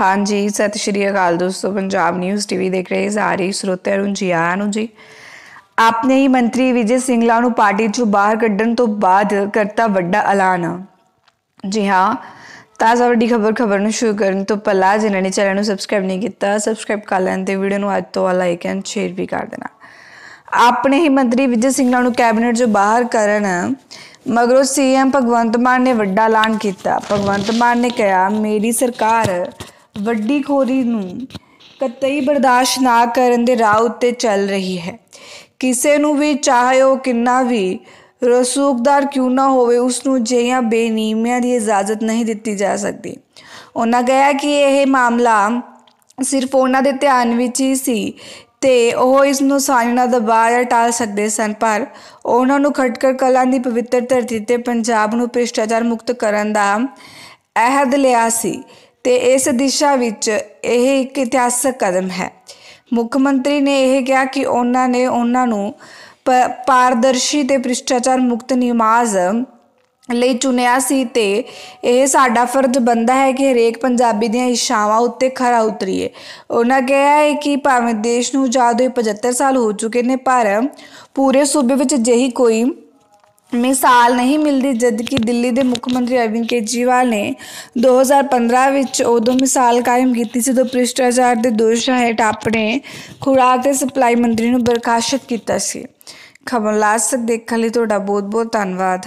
ਹਾਂਜੀ ਸਤਿ ਸ਼੍ਰੀ ਅਕਾਲ ਦੋਸਤੋ ਪੰਜਾਬ ਨਿਊਜ਼ ਟੀਵੀ ਦੇਖ ਰਹੇ ਸਾਰੇ ਸਰੋਤਿਆਂ ਨੂੰ ਜੀ ਆਇਆਂ ਨੂੰ ਜੀ ਆਪਨੇ ਹੀ ਮੰਤਰੀ ਵਿਜੇ ਸਿੰਘਲਾ ਨੂੰ ਪਾਰਟੀ ਚੋਂ ਬਾਹਰ ਕੱਢਣ ਤੋਂ ਬਾਅਦ ਕਰਤਾ ਵੱਡਾ ਐਲਾਨ ਜੀ ਹਾਂ ਤਾਜ਼ਾ ਵੱਡੀ ਖਬਰ ਖਬਰ ਨੂੰ ਸ਼ੁਰੂ ਕਰਨ ਤੋਂ ਪਹਿਲਾਂ ਜਿਨ੍ਹਾਂ ਨੇ ਚੈਨਲ ਨੂੰ ਸਬਸਕ੍ਰਾਈਬ ਨਹੀਂ ਕੀਤਾ ਸਬਸਕ੍ਰਾਈਬ ਕਰ ਲੈਣ ਤੇ ਵੀਡੀਓ ਨੂੰ ਅੱਜ ਤੋਂ ਲਾਈਕ ਐਂਡ ਸ਼ੇਅਰ ਵੀ ਕਰ ਦੇਣਾ ਆਪਣੇ ਹੀ ਮੰਤਰੀ ਵਿਜੇ ਸਿੰਘਲਾ ਨੂੰ ਕੈਬਨਿਟ ਜੋ ਬਾਹਰ ਕਰਨ ਮਗਰੋਂ ਸੀਐਮ ਭਗਵੰਤ ਮਾਨ ਨੇ ਵੱਡਾ ਐਲਾਨ ਕੀਤਾ ਭਗਵੰਤ ਮਾਨ ਨੇ ਕਿਹਾ ਮੇਰੀ ਸਰਕਾਰ ਵੱਡੀ ਖੋਰੀ ਨੂੰ ਕਤਈ ਬਰਦਾਸ਼ਤ ਨਾ ਕਰਨ ਦੇ ਰਾਹ ਉੱਤੇ ਚੱਲ ਰਹੀ ਹੈ ਕਿਸੇ ਨੂੰ ਵੀ ਚਾਹੇ ਉਹ ਕਿੰਨਾ ਵੀ ਰਸੂਖਦਾਰ ਕਿਉਂ ਨਾ ਹੋਵੇ ਉਸ ਨੂੰ ਜਿਹਿਆਂ ਬੇਨੀਮੀਆਂ ਦੀ ਇਜਾਜ਼ਤ ਨਹੀਂ ਦਿੱਤੀ ਜਾ ਸਕਦੀ ਉਹਨਾਂ ਗਿਆ ਕਿ ਇਹ ਮਾਮਲਾ ਸਿਰਫ ਉਹਨਾਂ ਦੇ ਧਿਆਨ ਵਿੱਚ ਹੀ ਸੀ ਤੇ ਉਹ ਇਸ ਨੂੰ ਸਾਨੀ ਨਾਲ ਦਬਾ ਜਾਂ ਟਾਲ ਸਕਦੇ ਸਨ ਪਰ ਉਹਨਾਂ ਨੂੰ ਖਟਕਰ ਕਲਾਂ ਦੀ ਪਵਿੱਤਰ ਧਰਤੀ ਤੇ ਪੰਜਾਬ ਨੂੰ ਭ੍ਰਿਸ਼ਟਾਚਾਰ ਮੁਕਤ ਕਰਨ ਦਾ ਅਹਿਦ ਲਿਆ ਸੀ ਤੇ ਇਸ ਦਿਸ਼ਾ ਵਿੱਚ ਇਹ ਇੱਕ ਇਤਿਹਾਸਕ ਕਦਮ ਹੈ ਮੁੱਖ ਮੰਤਰੀ ਨੇ ਇਹ ਕਿਹਾ ਕਿ ਉਹਨਾਂ ਨੇ ਉਹਨਾਂ ਨੂੰ ਪਾਰਦਰਸ਼ੀ ਤੇ ਭ੍ਰਿਸ਼ਟਾਚਾਰ ਮੁਕਤ ਨਿਮਾਜ਼ ਲਈ ਚੁਣਿਆ ਸੀ ਤੇ ਇਹ ਸਾਡਾ ਫਰਜ਼ ਬੰਦਾ ਹੈ ਕਿ ਹਰੇਕ ਪੰਜਾਬੀ ਦੀਆਂ ਇਸ਼ਾਵਾਂ ਉੱਤੇ ਖਰਾ ਉਤਰੀਏ ਉਹਨਾਂ ਕਿਹਾ ਹੈ ਕਿ ਭਾਵੇਂ ਦੇਸ਼ ਨੂੰ ਆਜ਼ਾਦ 75 ਸਾਲ ਹੋ ਚੁੱਕੇ ਨੇ ਪਰ ਪੂਰੇ ਸੂਬੇ ਵਿੱਚ ਅਜਿਹੀ ਕੋਈ ਮਿਸਾਲ ਨਹੀਂ ਮਿਲਦੀ ਜਦ ਕਿ ਦਿੱਲੀ ਦੇ ਮੁੱਖ ਮੰਤਰੀ ਅਰਵਿੰਦ ਕੇਜਰੀਵਾਲ ਨੇ 2015 ਵਿੱਚ ਉਦੋਂ ਮਿਸਾਲ ਕਾਇਮ ਕੀਤੀ ਸੀ ਜਦੋਂ ਭ੍ਰਿਸ਼ਟਾਚਾਰ ਦੇ ਦੋਸ਼ਾਂ ਹੇਠ ਆਪਣੇ ਖੁਰਾਕ ਤੇ ਸਪਲਾਈ ਮੰਤਰੀ ਨੂੰ ਬਰਖਾਸਤ ਕੀਤਾ ਸੀ ਖਬਰ ਲਾਸਟ ਦੇਖਣ ਲਈ ਤੁਹਾਡਾ ਬਹੁਤ ਬਹੁਤ ਧੰਨਵਾਦ